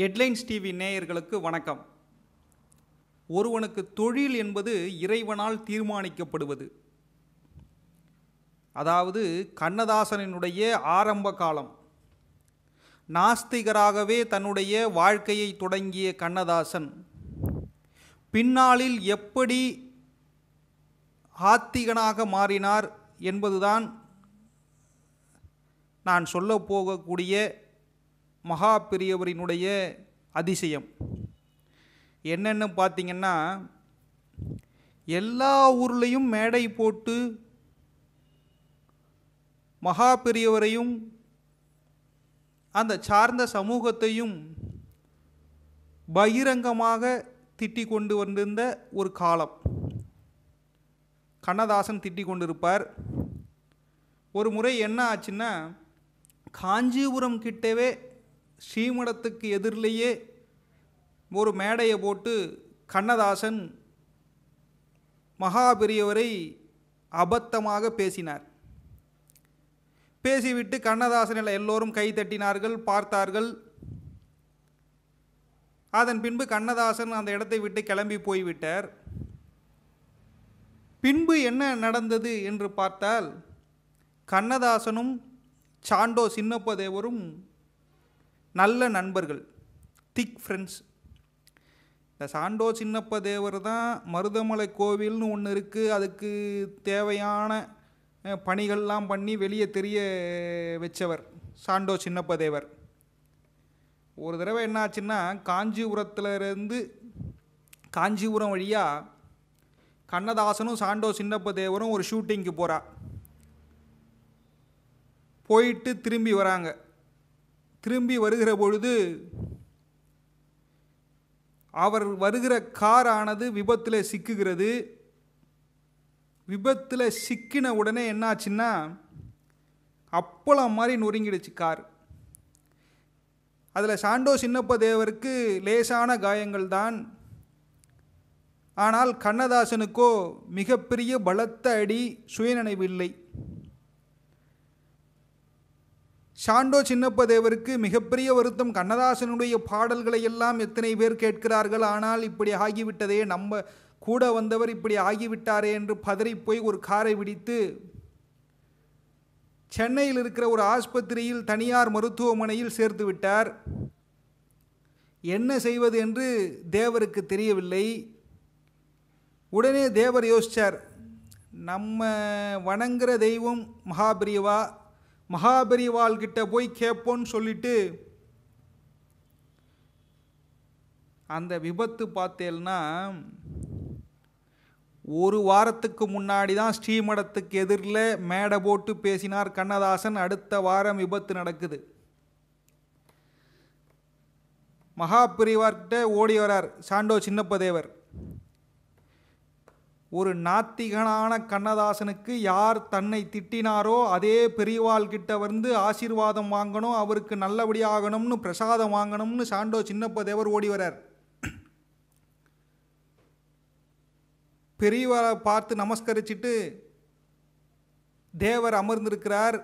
headlines TV நேயர்களுக்கு வணக்கம் ஒருவனுக்கு தொழில் என்பது இறைவனால் தீர்மானிக்கப்படுவது அதாவது கண்ணதாசனினுடைய ஆரம்ப காலம் நாஸ்திகராகவே தன்னுடைய வாழ்க்கையை தொடங்கிய கண்ணதாசன் பின்னாளில் எப்படி ஆத்திகனாக மாறினார் என்பதுதான் நான் சொல்லப்போகக்கூடிய போகக்கூடிய மகா பெரியவரினுடைய அதிசயம் என்னென்னு பார்த்திங்கன்னா எல்லா ஊர்லேயும் மேடை போட்டு மகா பெரியவரையும் அந்த சார்ந்த சமூகத்தையும் பகிரங்கமாக திட்டிக் கொண்டு வந்திருந்த ஒரு காலம் கண்ணதாசன் திட்டி கொண்டிருப்பார் ஒரு முறை என்ன ஆச்சுன்னா காஞ்சிபுரம் கிட்டவே ஸ்ரீமடத்துக்கு எதிரிலேயே ஒரு மேடையை போட்டு கண்ணதாசன் மகாபெரியவரை அபத்தமாக பேசினார் பேசிவிட்டு கண்ணதாசனில் எல்லோரும் கை தட்டினார்கள் பார்த்தார்கள் அதன் பின்பு கண்ணதாசன் அந்த இடத்தை விட்டு கிளம்பி போய்விட்டார் பின்பு என்ன நடந்தது என்று பார்த்தால் கண்ணதாசனும் சாண்டோ சின்னப்பதேவரும் நல்ல நண்பர்கள் திக் ஃப்ரெண்ட்ஸ் இந்த சாண்டோ சின்னப்ப தேவர் தான் மருதமலை கோவில்னு ஒன்று இருக்குது அதுக்கு தேவையான பணிகள்லாம் பண்ணி வெளியே தெரிய வச்சவர் சாண்டோ சின்னப்ப தேவர் ஒரு தடவை என்னாச்சுன்னா காஞ்சிபுரத்துலேருந்து காஞ்சிபுரம் வழியாக கண்ணதாசனும் சாண்டோ சின்னப்ப தேவரும் ஒரு ஷூட்டிங்க்கு போகிறா போயிட்டு திரும்பி வராங்க திரும்பி வருகிற பொழுது அவர் வருகிற காரானது விபத்தில் சிக்குகிறது விபத்தில் சிக்கின உடனே என்னாச்சுன்னா அப்பளம் மாதிரி நொறுங்கிடுச்சு கார் அதில் சாண்டோ சின்னப்ப தேவருக்கு லேசான காயங்கள் தான் ஆனால் கண்ணதாசனுக்கோ மிகப்பெரிய பலத்த அடி சுயநினைவு இல்லை சாண்டோ சின்னப்பதேவருக்கு மிகப்பெரிய வருத்தம் கண்ணதாசனுடைய பாடல்களை எல்லாம் எத்தனை பேர் கேட்கிறார்கள் ஆனால் இப்படி ஆகிவிட்டதே நம்ம கூட வந்தவர் இப்படி ஆகிவிட்டாரே என்று பதறி போய் ஒரு காரை விடித்து சென்னையில் இருக்கிற ஒரு ஆஸ்பத்திரியில் தனியார் மருத்துவமனையில் சேர்த்து விட்டார் என்ன செய்வது என்று தேவருக்கு தெரியவில்லை உடனே தேவர் யோசித்தார் நம்ம வணங்குற தெய்வம் மகாபிரியவா கிட்ட போய் கேட்போன்னு சொல்லிட்டு அந்த விபத்து பார்த்தேன்னா ஒரு வாரத்துக்கு முன்னாடி தான் ஸ்ரீமடத்துக்கு எதிரில் மேடை போட்டு பேசினார் கண்ணதாசன் அடுத்த வாரம் விபத்து நடக்குது மகாபிரிவார்கிட்ட ஓடி வரார் சாண்டோ சின்னப்பதேவர் ஒரு நாத்திகனான கண்ணதாசனுக்கு யார் தன்னை திட்டினாரோ அதே பெரியவாள் கிட்ட வந்து ஆசீர்வாதம் வாங்கணும் அவருக்கு நல்லபடியாகணும்னு பிரசாதம் வாங்கணும்னு சாண்டோ சின்னப்ப தேவர் ஓடி வரார் பெரியவரை பார்த்து நமஸ்கரிச்சுட்டு தேவர் அமர்ந்திருக்கிறார்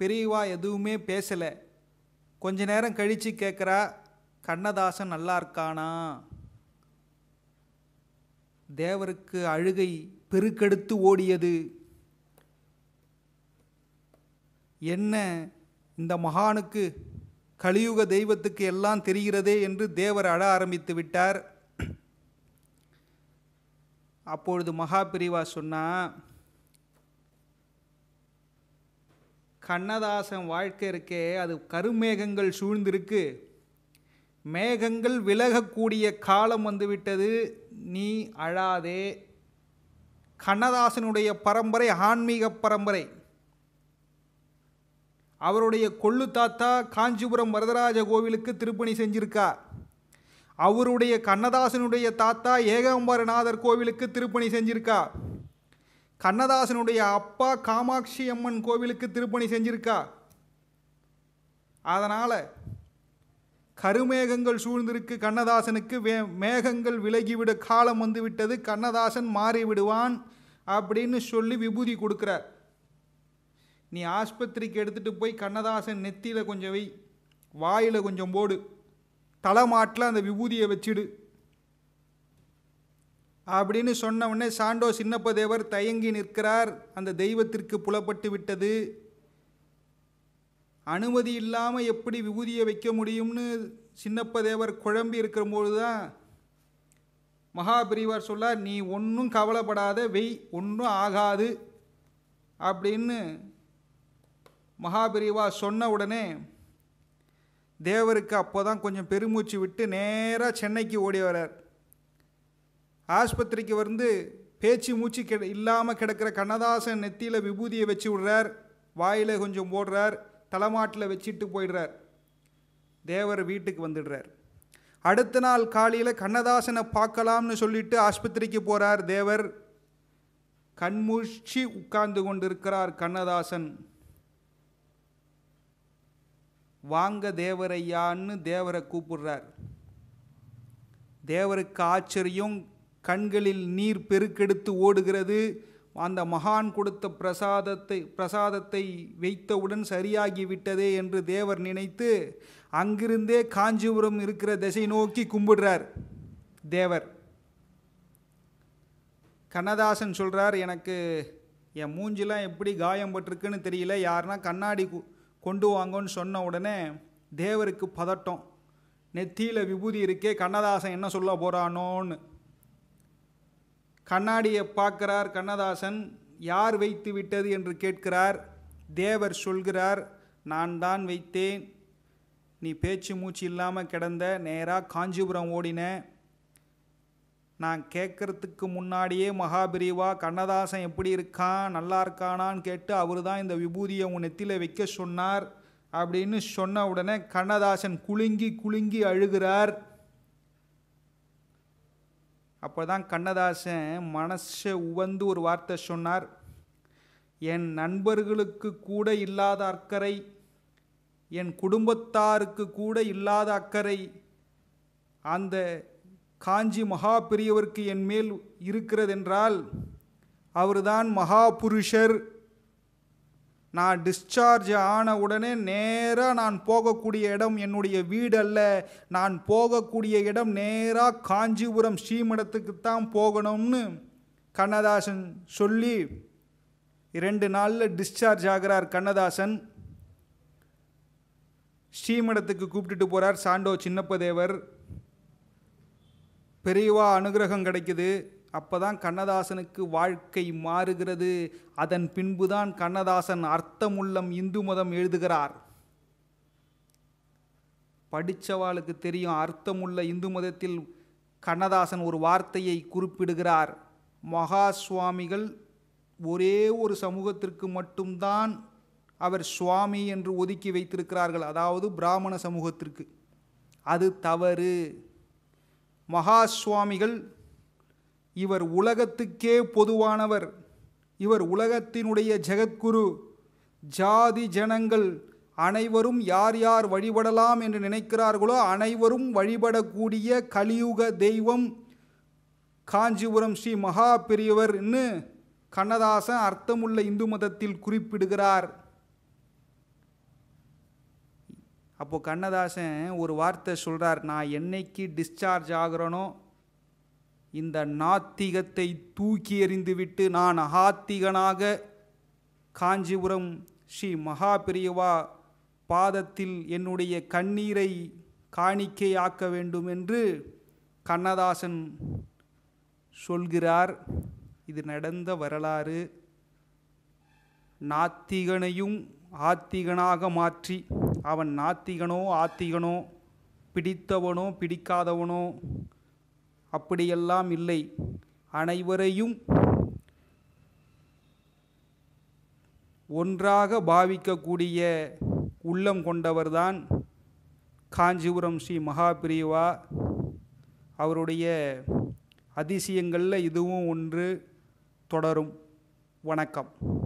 பெரியவா எதுவுமே பேசலை கொஞ்ச நேரம் கழித்து கேட்குறா கண்ணதாசன் நல்லா இருக்கானா தேவருக்கு அழுகை பெருக்கெடுத்து ஓடியது என்ன இந்த மகானுக்கு கலியுக தெய்வத்துக்கு எல்லாம் தெரிகிறதே என்று தேவர் அழ ஆரம்பித்து விட்டார் அப்பொழுது மகாபிரிவா சொன்னா கண்ணதாசன் வாழ்க்கை இருக்கே அது கருமேகங்கள் சூழ்ந்திருக்கு மேகங்கள் விலகக்கூடிய காலம் வந்துவிட்டது நீ அழாதே கண்ணதாசனுடைய பரம்பரை ஆன்மீக பரம்பரை அவருடைய கொள்ளு தாத்தா காஞ்சிபுரம் வரதராஜ கோவிலுக்கு திருப்பணி செஞ்சிருக்கார் அவருடைய கண்ணதாசனுடைய தாத்தா ஏகாம்பரநாதர் கோவிலுக்கு திருப்பணி செஞ்சிருக்கா கண்ணதாசனுடைய அப்பா காமாட்சி அம்மன் கோவிலுக்கு திருப்பணி செஞ்சிருக்கா அதனால் கருமேகங்கள் சூழ்ந்திருக்கு கண்ணதாசனுக்கு வே மேகங்கள் விலகிவிட காலம் வந்துவிட்டது கண்ணதாசன் மாறிவிடுவான் அப்படின்னு சொல்லி விபூதி கொடுக்குறார் நீ ஆஸ்பத்திரிக்கு எடுத்துகிட்டு போய் கண்ணதாசன் நெத்தியில் கொஞ்சம் வை வாயில் கொஞ்சம் போடு தலைமாட்டில் அந்த விபூதியை வச்சிடு அப்படின்னு சொன்ன உடனே சாண்டோ சின்னப்ப தேவர் தயங்கி நிற்கிறார் அந்த தெய்வத்திற்கு புலப்பட்டு விட்டது அனுமதி இல்லாமல் எப்படி விபூதியை வைக்க முடியும்னு சின்னப்பதேவர் குழம்பி இருக்கும்போது தான் மகாபிரிவார் சொல்லார் நீ ஒன்றும் கவலைப்படாத வெய் ஒன்றும் ஆகாது அப்படின்னு மகாபிரிவா சொன்ன உடனே தேவருக்கு அப்போ தான் கொஞ்சம் பெருமூச்சு விட்டு நேராக சென்னைக்கு ஓடி வரார் ஆஸ்பத்திரிக்கு வந்து பேச்சு மூச்சு கிட இல்லாமல் கிடக்கிற கண்ணதாசன் நெத்தியில் விபூதியை வச்சு விடுறார் வாயில் கொஞ்சம் போடுறார் தலைமாட்டில் வச்சுட்டு போயிடுறார் தேவர் வீட்டுக்கு வந்துடுறார் அடுத்த நாள் காலையில் கண்ணதாசனை பார்க்கலாம்னு சொல்லிட்டு ஆஸ்பத்திரிக்கு போகிறார் தேவர் கண்மூழ்ச்சி உட்கார்ந்து கொண்டிருக்கிறார் கண்ணதாசன் வாங்க தேவரையான்னு தேவரை கூப்பிடுறார் தேவருக்கு ஆச்சரியம் கண்களில் நீர் பெருக்கெடுத்து ஓடுகிறது அந்த மகான் கொடுத்த பிரசாதத்தை பிரசாதத்தை வைத்தவுடன் சரியாகிவிட்டதே என்று தேவர் நினைத்து அங்கிருந்தே காஞ்சிபுரம் இருக்கிற திசை நோக்கி கும்பிடுறார் தேவர் கண்ணதாசன் சொல்கிறார் எனக்கு என் மூஞ்சிலாம் எப்படி காயம் பட்டிருக்குன்னு தெரியல யாருனா கண்ணாடி கொண்டு வாங்கன்னு சொன்ன உடனே தேவருக்கு பதட்டம் நெத்தியில் விபூதி இருக்கே கண்ணதாசன் என்ன சொல்ல போகிறானோன்னு கண்ணாடியை பார்க்கிறார் கண்ணதாசன் யார் வைத்து விட்டது என்று கேட்கிறார் தேவர் சொல்கிறார் நான் தான் வைத்தேன் நீ பேச்சு மூச்சு இல்லாமல் கிடந்த நேராக காஞ்சிபுரம் ஓடின நான் கேட்குறதுக்கு முன்னாடியே மகாபிரிவா கண்ணதாசன் எப்படி இருக்கான் நல்லா இருக்கானான்னு கேட்டு அவர் தான் இந்த விபூதியை உன் நெத்தியில் வைக்க சொன்னார் அப்படின்னு சொன்ன உடனே கண்ணதாசன் குலுங்கி குலுங்கி அழுகிறார் அப்போ தான் கண்ணதாசன் மனசை உவந்து ஒரு வார்த்தை சொன்னார் என் நண்பர்களுக்கு கூட இல்லாத அக்கறை என் குடும்பத்தாருக்கு கூட இல்லாத அக்கறை அந்த காஞ்சி மகா பெரியவருக்கு என் மேல் இருக்கிறதென்றால் அவர்தான் மகாபுருஷர் நான் டிஸ்சார்ஜ் ஆன உடனே நேராக நான் போகக்கூடிய இடம் என்னுடைய வீடு அல்ல நான் போகக்கூடிய இடம் நேராக காஞ்சிபுரம் ஸ்ரீமடத்துக்கு தான் போகணும்னு கண்ணதாசன் சொல்லி ரெண்டு நாளில் டிஸ்சார்ஜ் ஆகிறார் கண்ணதாசன் ஸ்ரீமடத்துக்கு கூப்பிட்டுட்டு போகிறார் சாண்டோ சின்னப்பதேவர் பெரியவா அனுகிரகம் கிடைக்குது அப்போதான் கண்ணதாசனுக்கு வாழ்க்கை மாறுகிறது அதன் பின்புதான் கண்ணதாசன் அர்த்தமுள்ளம் இந்து மதம் எழுதுகிறார் படித்தவாளுக்கு தெரியும் அர்த்தமுள்ள இந்து மதத்தில் கண்ணதாசன் ஒரு வார்த்தையை குறிப்பிடுகிறார் மகா சுவாமிகள் ஒரே ஒரு சமூகத்திற்கு மட்டும்தான் அவர் சுவாமி என்று ஒதுக்கி வைத்திருக்கிறார்கள் அதாவது பிராமண சமூகத்திற்கு அது தவறு மகா சுவாமிகள் இவர் உலகத்துக்கே பொதுவானவர் இவர் உலகத்தினுடைய ஜெகத்குரு ஜாதி ஜனங்கள் அனைவரும் யார் யார் வழிபடலாம் என்று நினைக்கிறார்களோ அனைவரும் வழிபடக்கூடிய கலியுக தெய்வம் காஞ்சிபுரம் ஸ்ரீ மகா பெரியவர்னு கண்ணதாசன் அர்த்தமுள்ள இந்து மதத்தில் குறிப்பிடுகிறார் அப்போது கண்ணதாசன் ஒரு வார்த்தை சொல்கிறார் நான் என்னைக்கு டிஸ்சார்ஜ் ஆகிறனோ இந்த நாத்திகத்தை தூக்கி எறிந்துவிட்டு நான் அகாத்திகனாக காஞ்சிபுரம் ஸ்ரீ மகாபிரியவா பாதத்தில் என்னுடைய கண்ணீரை காணிக்கையாக்க வேண்டும் என்று கண்ணதாசன் சொல்கிறார் இது நடந்த வரலாறு நாத்திகனையும் ஆத்திகனாக மாற்றி அவன் நாத்திகனோ ஆத்திகனோ பிடித்தவனோ பிடிக்காதவனோ அப்படியெல்லாம் இல்லை அனைவரையும் ஒன்றாக பாவிக்கக்கூடிய உள்ளம் கொண்டவர்தான் காஞ்சிபுரம் ஸ்ரீ மகாபிரிவா அவருடைய அதிசயங்களில் இதுவும் ஒன்று தொடரும் வணக்கம்